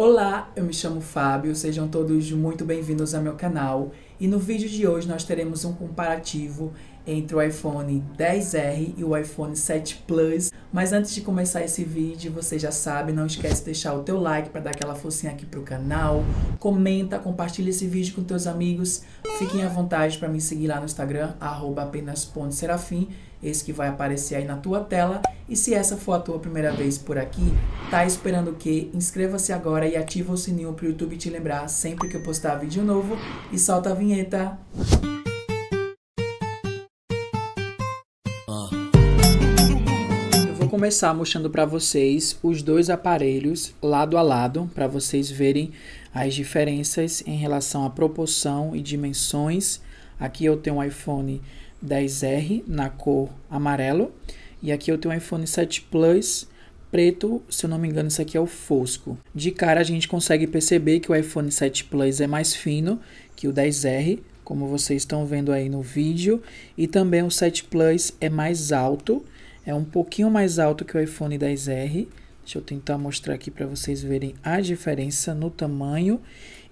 Olá, eu me chamo Fábio, sejam todos muito bem-vindos ao meu canal e no vídeo de hoje nós teremos um comparativo entre o iPhone 10R e o iPhone 7 Plus. Mas antes de começar esse vídeo, você já sabe, não esquece de deixar o teu like para dar aquela focinha aqui pro canal, comenta, compartilha esse vídeo com teus amigos, fiquem à vontade para me seguir lá no Instagram, apenas.serafim esse que vai aparecer aí na tua tela. E se essa for a tua primeira vez por aqui, tá esperando o quê? Inscreva-se agora e ativa o sininho para o YouTube te lembrar sempre que eu postar vídeo novo e solta a vinheta. Eu vou começar mostrando para vocês os dois aparelhos lado a lado para vocês verem as diferenças em relação à proporção e dimensões. Aqui eu tenho um iPhone 10R na cor amarelo. E aqui eu tenho um iPhone 7 Plus preto, se eu não me engano, isso aqui é o fosco. De cara a gente consegue perceber que o iPhone 7 Plus é mais fino que o 10R, como vocês estão vendo aí no vídeo, e também o 7 Plus é mais alto, é um pouquinho mais alto que o iPhone 10R. Deixa eu tentar mostrar aqui para vocês verem a diferença no tamanho.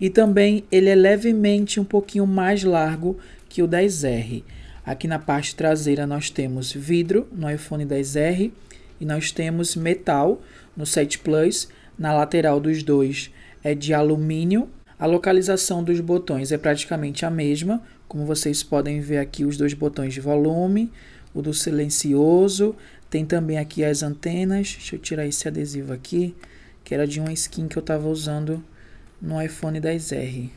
E também ele é levemente um pouquinho mais largo que o 10R. Aqui na parte traseira nós temos vidro no iPhone 10R e nós temos metal no 7 Plus. Na lateral dos dois é de alumínio. A localização dos botões é praticamente a mesma, como vocês podem ver aqui os dois botões de volume, o do silencioso, tem também aqui as antenas, deixa eu tirar esse adesivo aqui, que era de uma skin que eu estava usando no iPhone 10R.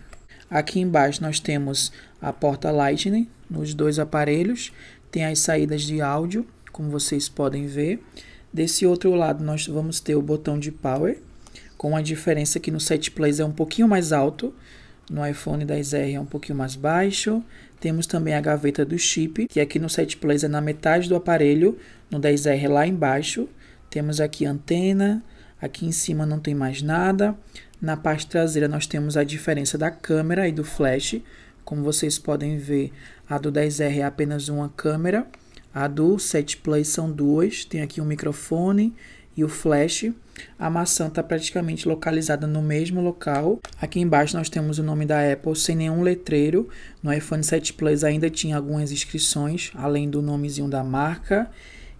Aqui embaixo nós temos a porta Lightning nos dois aparelhos, tem as saídas de áudio, como vocês podem ver. Desse outro lado nós vamos ter o botão de power, com a diferença que no 7 Plus é um pouquinho mais alto, no iPhone 10R é um pouquinho mais baixo. Temos também a gaveta do chip, que aqui no 7 Plus é na metade do aparelho, no 10R é lá embaixo. Temos aqui antena, Aqui em cima não tem mais nada. Na parte traseira nós temos a diferença da câmera e do flash. Como vocês podem ver, a do 10R é apenas uma câmera. A do 7 Play são duas. Tem aqui um microfone e o flash. A maçã está praticamente localizada no mesmo local. Aqui embaixo nós temos o nome da Apple sem nenhum letreiro. No iPhone 7 Plus ainda tinha algumas inscrições, além do nomezinho da marca.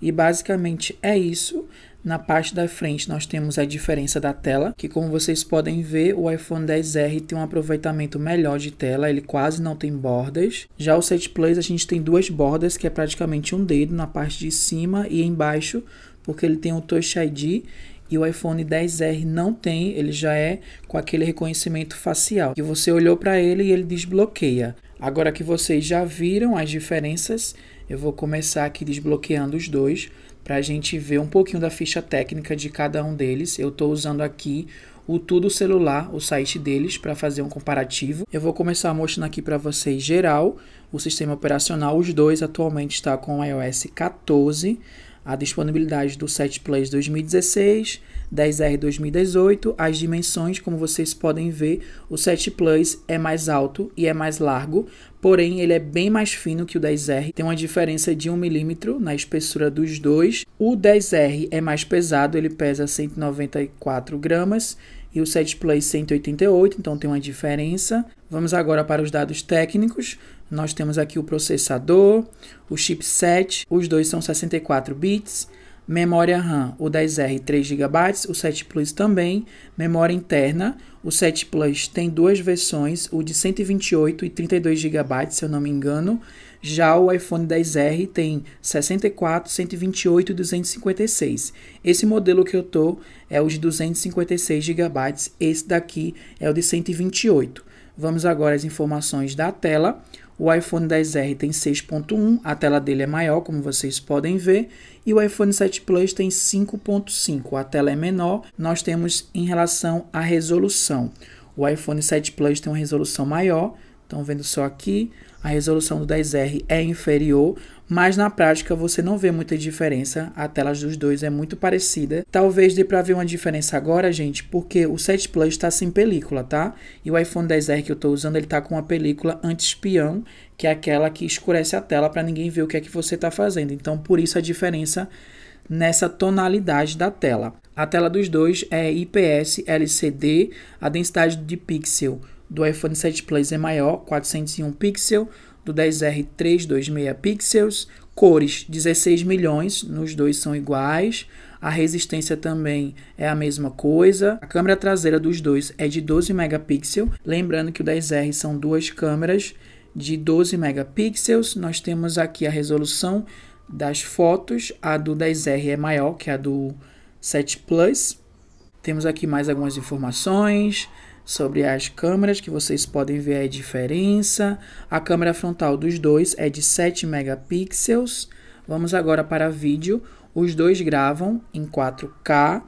E basicamente é isso. Na parte da frente nós temos a diferença da tela, que como vocês podem ver, o iPhone 10R tem um aproveitamento melhor de tela, ele quase não tem bordas. Já o 7 Plus a gente tem duas bordas, que é praticamente um dedo na parte de cima e embaixo, porque ele tem o Touch ID e o iPhone 10R não tem, ele já é com aquele reconhecimento facial, que você olhou para ele e ele desbloqueia. Agora que vocês já viram as diferenças, eu vou começar aqui desbloqueando os dois para a gente ver um pouquinho da ficha técnica de cada um deles. Eu estou usando aqui o Tudo Celular, o site deles, para fazer um comparativo. Eu vou começar mostrando aqui para vocês geral o sistema operacional. Os dois atualmente está com o iOS 14 a disponibilidade do Set Plus 2016, 10R 2018, as dimensões, como vocês podem ver, o 7 Plus é mais alto e é mais largo, porém ele é bem mais fino que o 10R, tem uma diferença de 1 milímetro na espessura dos dois. O 10R é mais pesado, ele pesa 194 gramas e o 7 Play 188, então tem uma diferença. Vamos agora para os dados técnicos. Nós temos aqui o processador, o chipset, os dois são 64 bits. Memória RAM, o 10R 3 GB, o 7 Plus também. Memória interna, o 7 Plus tem duas versões, o de 128 e 32 GB, se eu não me engano. Já o iPhone 10R tem 64, 128 e 256. Esse modelo que eu tô é o de 256 GB, esse daqui é o de 128. Vamos agora às informações da tela. O iPhone 10R tem 6.1, a tela dele é maior, como vocês podem ver, e o iPhone 7 Plus tem 5.5, a tela é menor. Nós temos em relação à resolução. O iPhone 7 Plus tem uma resolução maior, Estão vendo só aqui, a resolução do 10R é inferior, mas na prática você não vê muita diferença, a tela dos dois é muito parecida. Talvez dê para ver uma diferença agora, gente, porque o 7 Plus está sem película, tá? E o iPhone 10R que eu estou usando, ele está com uma película anti-espião, que é aquela que escurece a tela para ninguém ver o que é que você está fazendo. Então, por isso a diferença nessa tonalidade da tela. A tela dos dois é IPS LCD, a densidade de pixel do iPhone 7 Plus é maior, 401 pixel, do 10R 326 pixels, cores 16 milhões, nos dois são iguais. A resistência também é a mesma coisa. A câmera traseira dos dois é de 12 megapixels, lembrando que o 10R são duas câmeras de 12 megapixels. Nós temos aqui a resolução das fotos, a do 10R é maior que a do 7 Plus. Temos aqui mais algumas informações, sobre as câmeras que vocês podem ver a diferença. A câmera frontal dos dois é de 7 megapixels. Vamos agora para vídeo. Os dois gravam em 4K.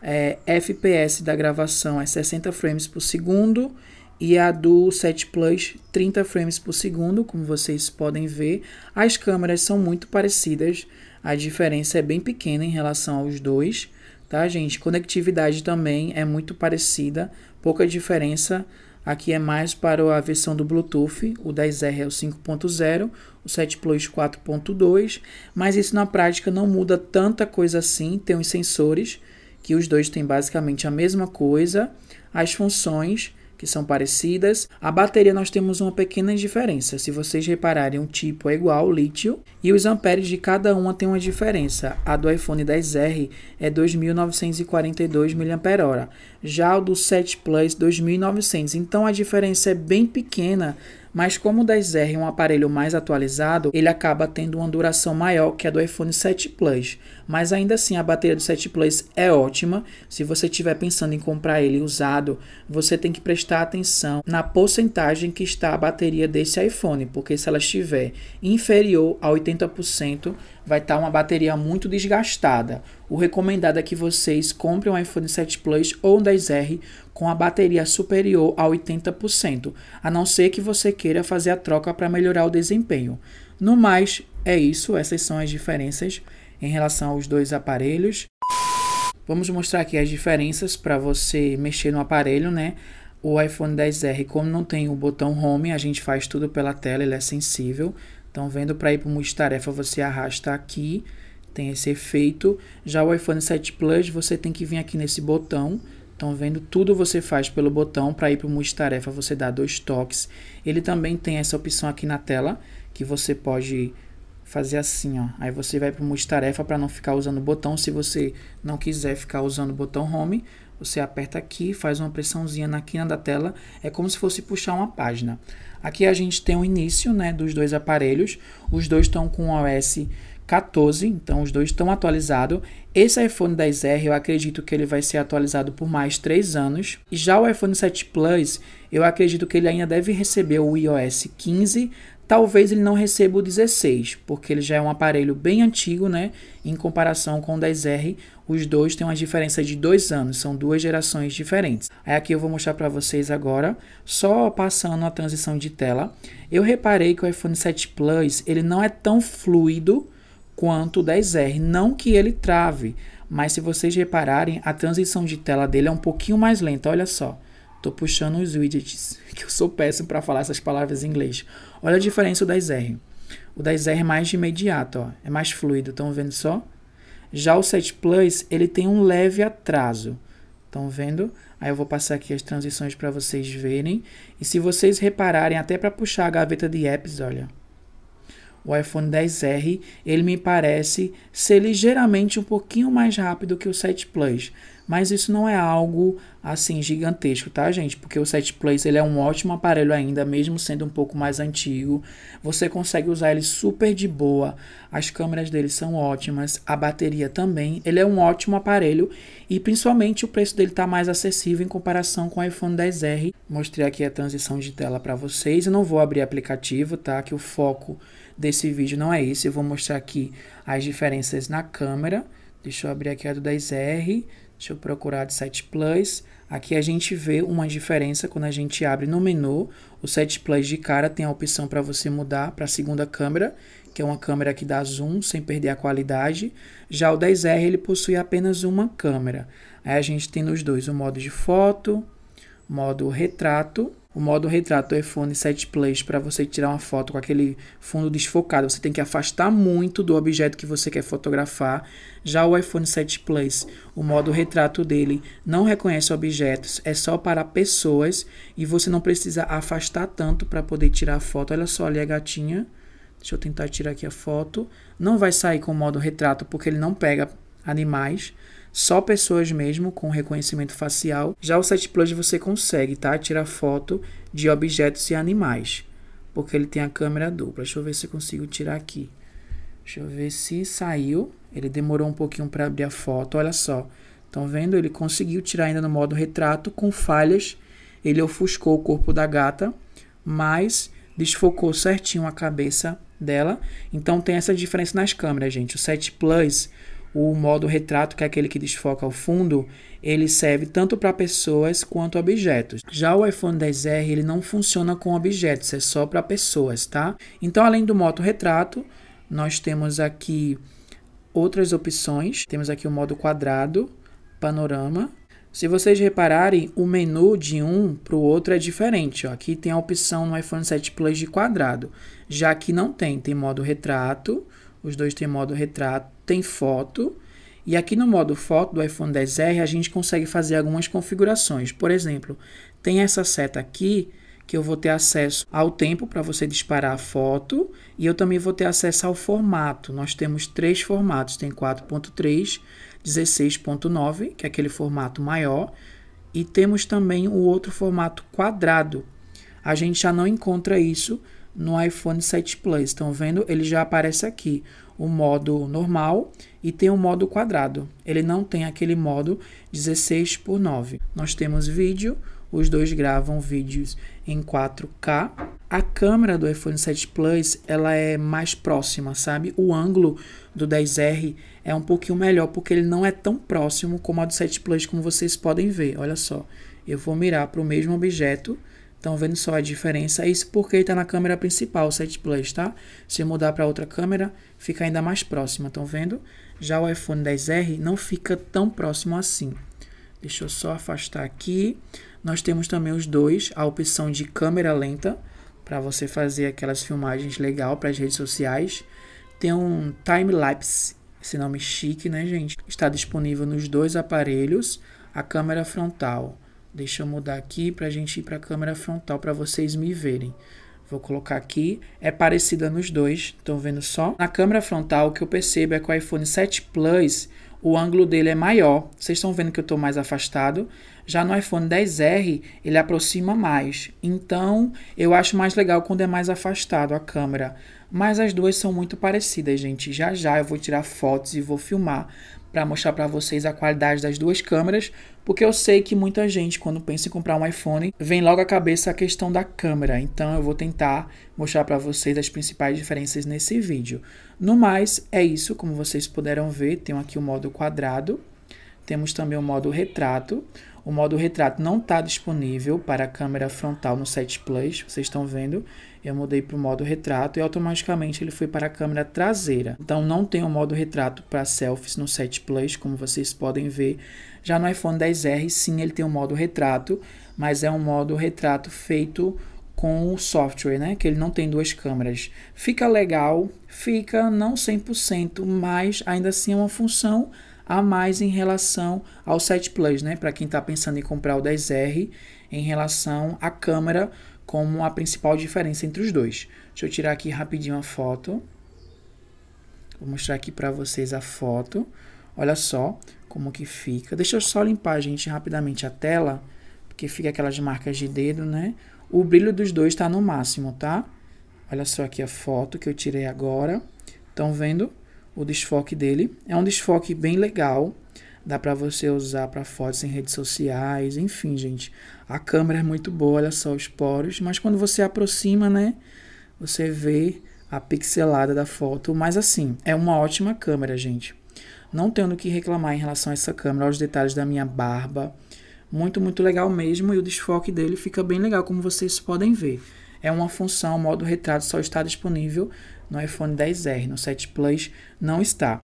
É, FPS da gravação é 60 frames por segundo e a do 7 Plus 30 frames por segundo, como vocês podem ver. As câmeras são muito parecidas, a diferença é bem pequena em relação aos dois, tá, gente? Conectividade também é muito parecida, Pouca diferença, aqui é mais para a versão do Bluetooth, o 10R é o 5.0, o 7 Plus 4.2, mas isso na prática não muda tanta coisa assim, tem os sensores, que os dois têm basicamente a mesma coisa, as funções, que são parecidas. A bateria nós temos uma pequena diferença. Se vocês repararem, o tipo é igual, lítio, e os amperes de cada uma tem uma diferença. A do iPhone 10R é 2.942 mAh, já o do 7 Plus 2.900. Então a diferença é bem pequena, mas como o 10R é um aparelho mais atualizado, ele acaba tendo uma duração maior que a do iPhone 7 Plus. Mas ainda assim, a bateria do 7 Plus é ótima. Se você estiver pensando em comprar ele usado, você tem que prestar atenção na porcentagem que está a bateria desse iPhone, porque se ela estiver inferior a 80%, vai estar tá uma bateria muito desgastada. O recomendado é que vocês comprem um iPhone 7 Plus ou um 10R com a bateria superior a 80%, a não ser que você queira fazer a troca para melhorar o desempenho. No mais, é isso, essas são as diferenças em relação aos dois aparelhos. Vamos mostrar aqui as diferenças para você mexer no aparelho, né? O iPhone XR, r como não tem o botão Home, a gente faz tudo pela tela, ele é sensível. Então, vendo para ir para o multitarefa, você arrasta aqui, tem esse efeito. Já o iPhone 7 Plus, você tem que vir aqui nesse botão. Então, vendo tudo você faz pelo botão. Para ir para o multitarefa, você dá dois toques. Ele também tem essa opção aqui na tela, que você pode fazer assim, ó. Aí você vai para o multitarefa para não ficar usando o botão. Se você não quiser ficar usando o botão home, você aperta aqui, faz uma pressãozinha na quina da tela, é como se fosse puxar uma página. Aqui a gente tem o início, né, dos dois aparelhos. Os dois estão com OS 14, então os dois estão atualizados. Esse iPhone 10R eu acredito que ele vai ser atualizado por mais 3 anos. Já o iPhone 7 Plus, eu acredito que ele ainda deve receber o iOS 15, Talvez ele não receba o 16, porque ele já é um aparelho bem antigo, né? Em comparação com o 10R, os dois têm uma diferença de dois anos, são duas gerações diferentes. Aí aqui eu vou mostrar para vocês agora, só passando a transição de tela. Eu reparei que o iPhone 7 Plus, ele não é tão fluido quanto o 10R, não que ele trave, mas se vocês repararem, a transição de tela dele é um pouquinho mais lenta, olha só. Tô puxando os widgets, que eu sou péssimo para falar essas palavras em inglês. Olha a diferença do 10R. O 10R é mais de imediato, ó, é mais fluido, estão vendo só? Já o 7 Plus, ele tem um leve atraso. Estão vendo? Aí eu vou passar aqui as transições para vocês verem. E se vocês repararem, até para puxar a gaveta de apps, olha. O iPhone 10R, ele me parece ser ligeiramente um pouquinho mais rápido que o 7 Plus. Mas isso não é algo assim gigantesco, tá, gente? Porque o Set Plus ele é um ótimo aparelho ainda, mesmo sendo um pouco mais antigo. Você consegue usar ele super de boa. As câmeras dele são ótimas, a bateria também. Ele é um ótimo aparelho e principalmente o preço dele está mais acessível em comparação com o iPhone 10R. Mostrei aqui a transição de tela para vocês. Eu não vou abrir aplicativo, tá? Que o foco desse vídeo não é esse. Eu vou mostrar aqui as diferenças na câmera. Deixa eu abrir aqui a do 10R. Deixa eu procurar de set Plus. Aqui a gente vê uma diferença quando a gente abre no menu. O set Plus de cara tem a opção para você mudar para a segunda câmera, que é uma câmera que dá zoom sem perder a qualidade. Já o 10R ele possui apenas uma câmera. Aí a gente tem nos dois o modo de foto, modo retrato o modo retrato do iPhone 7 Plus para você tirar uma foto com aquele fundo desfocado, você tem que afastar muito do objeto que você quer fotografar. Já o iPhone 7 Plus, o modo retrato dele não reconhece objetos, é só para pessoas e você não precisa afastar tanto para poder tirar a foto. Olha só ali a gatinha. Deixa eu tentar tirar aqui a foto. Não vai sair com o modo retrato porque ele não pega animais. Só pessoas mesmo com reconhecimento facial. Já o 7 Plus você consegue, tá? Tirar foto de objetos e animais, porque ele tem a câmera dupla. Deixa eu ver se eu consigo tirar aqui. Deixa eu ver se saiu. Ele demorou um pouquinho para abrir a foto, olha só. Estão vendo? Ele conseguiu tirar ainda no modo retrato com falhas. Ele ofuscou o corpo da gata, mas desfocou certinho a cabeça dela. Então tem essa diferença nas câmeras, gente. O 7 Plus o modo retrato, que é aquele que desfoca ao fundo, ele serve tanto para pessoas quanto objetos. Já o iPhone 10R, ele não funciona com objetos, é só para pessoas, tá? Então, além do modo retrato, nós temos aqui outras opções. Temos aqui o modo quadrado, panorama. Se vocês repararem, o menu de um para o outro é diferente. Ó. Aqui tem a opção no iPhone 7 Plus de quadrado, já que não tem. Tem modo retrato, os dois têm modo retrato tem foto. E aqui no modo foto do iPhone XR a gente consegue fazer algumas configurações. Por exemplo, tem essa seta aqui que eu vou ter acesso ao tempo para você disparar a foto e eu também vou ter acesso ao formato. Nós temos três formatos, tem 4.3, 16.9, que é aquele formato maior, e temos também o outro formato quadrado. A gente já não encontra isso no iPhone 7 Plus. Estão vendo? Ele já aparece aqui o modo normal e tem o modo quadrado. Ele não tem aquele modo 16 por 9. Nós temos vídeo, os dois gravam vídeos em 4K. A câmera do iPhone 7 Plus, ela é mais próxima, sabe? O ângulo do 10R é um pouquinho melhor porque ele não é tão próximo como a do 7 Plus, como vocês podem ver. Olha só. Eu vou mirar para o mesmo objeto Estão vendo só a diferença? É isso porque está na câmera principal, o Set Plus, tá? Se eu mudar para outra câmera, fica ainda mais próxima, estão vendo? Já o iPhone 10R não fica tão próximo assim. Deixa eu só afastar aqui. Nós temos também os dois, a opção de câmera lenta, para você fazer aquelas filmagens legal para as redes sociais. Tem um time lapse, esse nome chique, né, gente? Está disponível nos dois aparelhos, a câmera frontal Deixa eu mudar aqui para a gente ir para a câmera frontal para vocês me verem. Vou colocar aqui, é parecida nos dois, estão vendo só? Na câmera frontal, o que eu percebo é que o iPhone 7 Plus, o ângulo dele é maior. Vocês estão vendo que eu estou mais afastado. Já no iPhone 10R, ele aproxima mais. Então, eu acho mais legal quando é mais afastado a câmera. Mas as duas são muito parecidas, gente. Já já eu vou tirar fotos e vou filmar para mostrar para vocês a qualidade das duas câmeras, porque eu sei que muita gente, quando pensa em comprar um iPhone, vem logo à cabeça a questão da câmera. Então eu vou tentar mostrar para vocês as principais diferenças nesse vídeo. No mais, é isso. Como vocês puderam ver, tem aqui o modo quadrado. Temos também o modo retrato. O modo retrato não está disponível para a câmera frontal no 7 Plus, vocês estão vendo eu mudei para o modo retrato e automaticamente ele foi para a câmera traseira. Então não tem o modo retrato para selfies no 7 Plus, como vocês podem ver. Já no iPhone 10R sim, ele tem o modo retrato, mas é um modo retrato feito com o software, né? Que ele não tem duas câmeras. Fica legal, fica não 100%, mas ainda assim é uma função a mais em relação ao 7 Plus, né? Para quem está pensando em comprar o 10R, em relação à câmera como a principal diferença entre os dois. Deixa eu tirar aqui rapidinho a foto. Vou mostrar aqui para vocês a foto. Olha só como que fica. Deixa eu só limpar, gente, rapidamente a tela, porque fica aquelas marcas de dedo, né? O brilho dos dois está no máximo, tá? Olha só aqui a foto que eu tirei agora. Estão vendo o desfoque dele? É um desfoque bem legal, dá para você usar para fotos em redes sociais, enfim, gente. A câmera é muito boa, olha só os poros, mas quando você aproxima, né, você vê a pixelada da foto, mas assim, é uma ótima câmera, gente. Não tendo o que reclamar em relação a essa câmera, aos detalhes da minha barba. Muito, muito legal mesmo e o desfoque dele fica bem legal, como vocês podem ver. É uma função, o modo retrato só está disponível no iPhone 10R, no 7 Plus não está.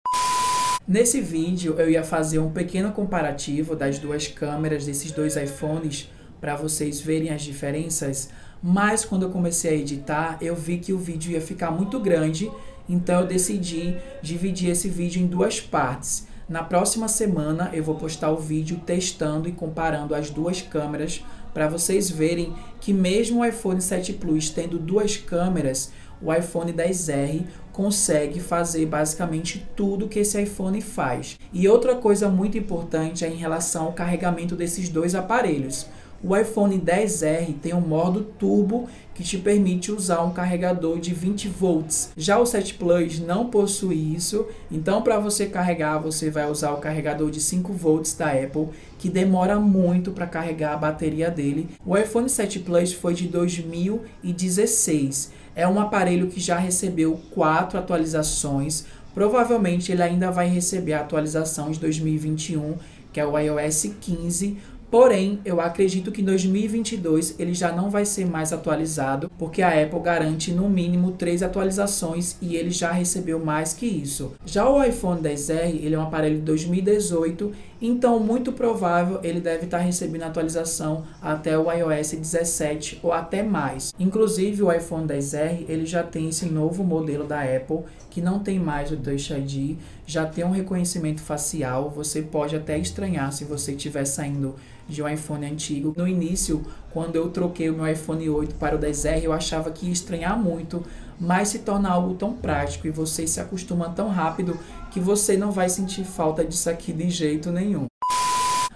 Nesse vídeo eu ia fazer um pequeno comparativo das duas câmeras desses dois iPhones para vocês verem as diferenças, mas quando eu comecei a editar eu vi que o vídeo ia ficar muito grande, então eu decidi dividir esse vídeo em duas partes. Na próxima semana eu vou postar o vídeo testando e comparando as duas câmeras para vocês verem que mesmo o iPhone 7 Plus tendo duas câmeras, o iPhone 10R consegue fazer basicamente tudo que esse iPhone faz. E outra coisa muito importante é em relação ao carregamento desses dois aparelhos. O iPhone 10R tem um modo turbo que te permite usar um carregador de 20 volts. Já o 7 Plus não possui isso, então para você carregar, você vai usar o carregador de 5 volts da Apple, que demora muito para carregar a bateria dele. O iPhone 7 Plus foi de 2016 é um aparelho que já recebeu quatro atualizações. Provavelmente ele ainda vai receber a atualização de 2021, que é o iOS 15, Porém, eu acredito que em 2022 ele já não vai ser mais atualizado, porque a Apple garante no mínimo três atualizações e ele já recebeu mais que isso. Já o iPhone XR ele é um aparelho de 2018, então muito provável ele deve estar recebendo atualização até o iOS 17 ou até mais. Inclusive o iPhone XR ele já tem esse novo modelo da Apple que não tem mais o Touch ID, já tem um reconhecimento facial, você pode até estranhar se você estiver saindo de um iPhone antigo. No início, quando eu troquei o meu iPhone 8 para o 10R, eu achava que ia estranhar muito, mas se torna algo tão prático e você se acostuma tão rápido que você não vai sentir falta disso aqui de jeito nenhum.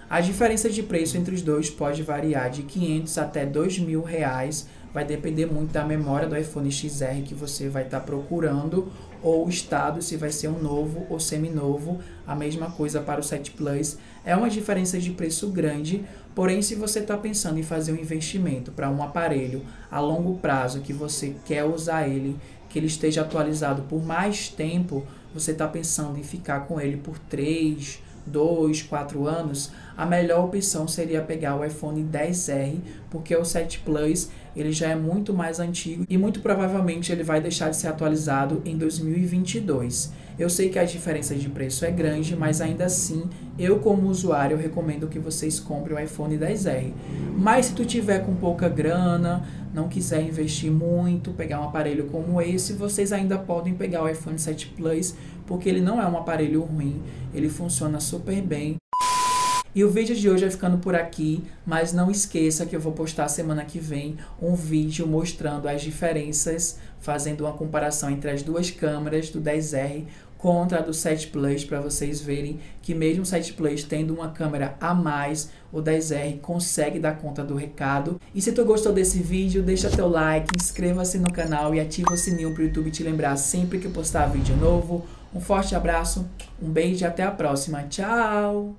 A diferença de preço entre os dois pode variar de 500 até 2 mil reais, vai depender muito da memória do iPhone XR que você vai estar tá procurando ou estado, se vai ser um novo ou semi novo a mesma coisa para o 7 Plus. É uma diferença de preço grande, porém se você está pensando em fazer um investimento para um aparelho a longo prazo, que você quer usar ele, que ele esteja atualizado por mais tempo, você está pensando em ficar com ele por 3, 2, 4 anos, a melhor opção seria pegar o iPhone 10R, porque o 7 Plus ele já é muito mais antigo e muito provavelmente ele vai deixar de ser atualizado em 2022. Eu sei que a diferença de preço é grande, mas ainda assim, eu como usuário recomendo que vocês comprem o iPhone 10R. Mas se tu tiver com pouca grana, não quiser investir muito, pegar um aparelho como esse, vocês ainda podem pegar o iPhone 7 Plus, porque ele não é um aparelho ruim, ele funciona super bem e o vídeo de hoje vai ficando por aqui, mas não esqueça que eu vou postar semana que vem um vídeo mostrando as diferenças, fazendo uma comparação entre as duas câmeras do 10R contra a do 7 Plus para vocês verem que mesmo o 7 Plus tendo uma câmera a mais, o 10R consegue dar conta do recado. E se tu gostou desse vídeo, deixa teu like, inscreva-se no canal e ativa o sininho para o YouTube te lembrar sempre que eu postar vídeo novo. Um forte abraço, um beijo e até a próxima. Tchau!